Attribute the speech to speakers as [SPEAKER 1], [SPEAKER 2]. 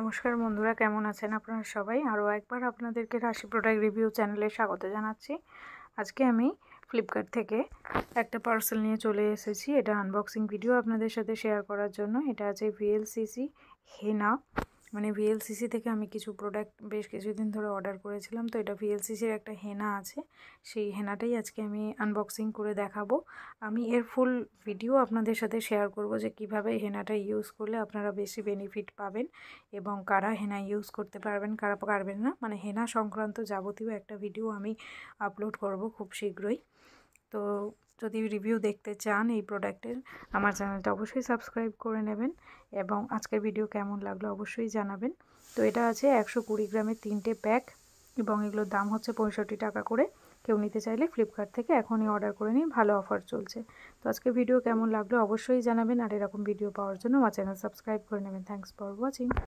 [SPEAKER 1] নমস্কার বন্ধুরা কেমন আছেন আপনারা সবাই আরও একবার আপনাদেরকে রাশি প্রোডাক্ট রিভিউ চ্যানেলে স্বাগত জানাচ্ছি আজকে আমি ফ্লিপকার্ট থেকে একটা পার্সেল নিয়ে চলে এসেছি এটা আনবক্সিং ভিডিও আপনাদের সাথে শেয়ার করার জন্য এটা আছে ভিএলসিসি হেনা মানে ভিএলসিসি থেকে আমি কিছু প্রোডাক্ট বেশ কিছুদিন ধরে অর্ডার করেছিলাম তো এটা ভিএলসিসির একটা হেনা আছে সেই হেনাটাই আজকে আমি আনবক্সিং করে দেখাবো আমি এর ফুল ভিডিও আপনাদের সাথে শেয়ার করব যে কিভাবে হেনাটা ইউজ করলে আপনারা বেশি বেনিফিট পাবেন এবং কারা হেনা ইউজ করতে পারবেন কারা পারবেন না মানে হেনা সংক্রান্ত যাবতীয় একটা ভিডিও আমি আপলোড করব খুব শীঘ্রই তো যদি রিভিউ দেখতে চান এই প্রোডাক্টের আমার চ্যানেলটা অবশ্যই সাবস্ক্রাইব করে নেবেন এবং আজকের ভিডিও কেমন লাগলো অবশ্যই জানাবেন তো এটা আছে একশো কুড়ি গ্রামের তিনটে প্যাক এবং এগুলোর দাম হচ্ছে পঁয়ষট্টি টাকা করে কেউ নিতে চাইলে ফ্লিপকার্ট থেকে এখনই অর্ডার করে নিন ভালো অফার চলছে তো আজকে ভিডিও কেমন লাগলো অবশ্যই জানাবেন আর এরকম ভিডিও পাওয়ার জন্য আমার চ্যানেল সাবস্ক্রাইব করে নেবেন থ্যাংকস ফর ওয়াচিং